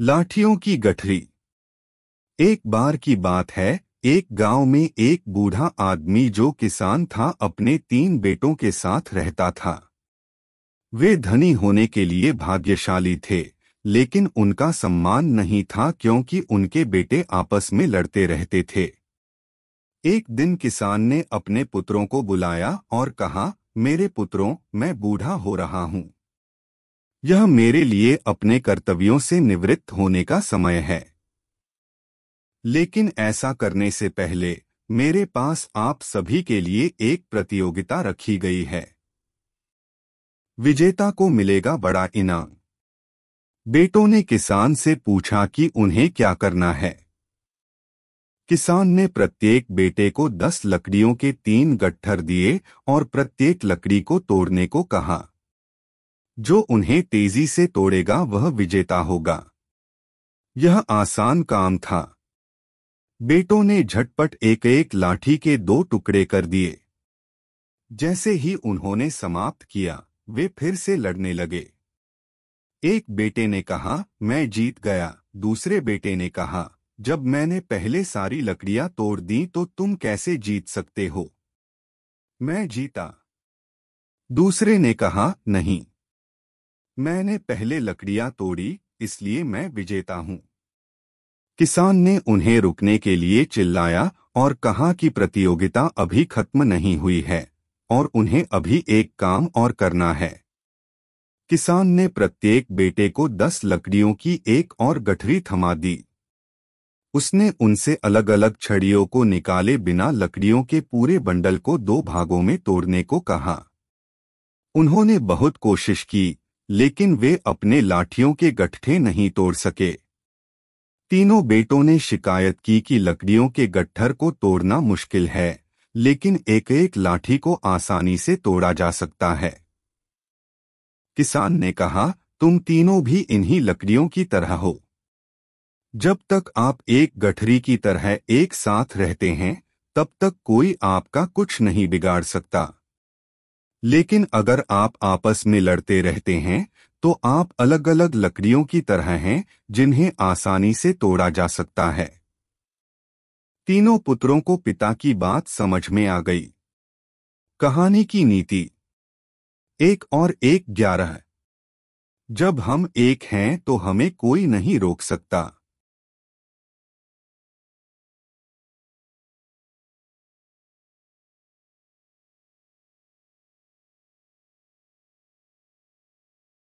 लाठियों की गठरी एक बार की बात है एक गांव में एक बूढ़ा आदमी जो किसान था अपने तीन बेटों के साथ रहता था वे धनी होने के लिए भाग्यशाली थे लेकिन उनका सम्मान नहीं था क्योंकि उनके बेटे आपस में लड़ते रहते थे एक दिन किसान ने अपने पुत्रों को बुलाया और कहा मेरे पुत्रों मैं बूढ़ा हो रहा हूँ यह मेरे लिए अपने कर्तव्यों से निवृत्त होने का समय है लेकिन ऐसा करने से पहले मेरे पास आप सभी के लिए एक प्रतियोगिता रखी गई है विजेता को मिलेगा बड़ा इनाम बेटों ने किसान से पूछा कि उन्हें क्या करना है किसान ने प्रत्येक बेटे को दस लकड़ियों के तीन गट्ठर दिए और प्रत्येक लकड़ी को तोड़ने को कहा जो उन्हें तेजी से तोड़ेगा वह विजेता होगा यह आसान काम था बेटों ने झटपट एक एक लाठी के दो टुकड़े कर दिए जैसे ही उन्होंने समाप्त किया वे फिर से लड़ने लगे एक बेटे ने कहा मैं जीत गया दूसरे बेटे ने कहा जब मैंने पहले सारी लकड़ियां तोड़ दी तो तुम कैसे जीत सकते हो मैं जीता दूसरे ने कहा नहीं मैंने पहले लकड़ियां तोड़ी इसलिए मैं विजेता हूं किसान ने उन्हें रुकने के लिए चिल्लाया और कहा कि प्रतियोगिता अभी खत्म नहीं हुई है और उन्हें अभी एक काम और करना है किसान ने प्रत्येक बेटे को दस लकड़ियों की एक और गठरी थमा दी उसने उनसे अलग अलग छड़ियों को निकाले बिना लकड़ियों के पूरे बंडल को दो भागों में तोड़ने को कहा उन्होंने बहुत कोशिश की लेकिन वे अपने लाठियों के गट्ठे नहीं तोड़ सके तीनों बेटों ने शिकायत की कि लकड़ियों के गट्ठर को तोड़ना मुश्किल है लेकिन एक एक लाठी को आसानी से तोड़ा जा सकता है किसान ने कहा तुम तीनों भी इन्हीं लकड़ियों की तरह हो जब तक आप एक गठरी की तरह एक साथ रहते हैं तब तक कोई आपका कुछ नहीं बिगाड़ सकता लेकिन अगर आप आपस में लड़ते रहते हैं तो आप अलग अलग लकड़ियों की तरह हैं जिन्हें आसानी से तोड़ा जा सकता है तीनों पुत्रों को पिता की बात समझ में आ गई कहानी की नीति एक और एक ग्यारह जब हम एक हैं तो हमें कोई नहीं रोक सकता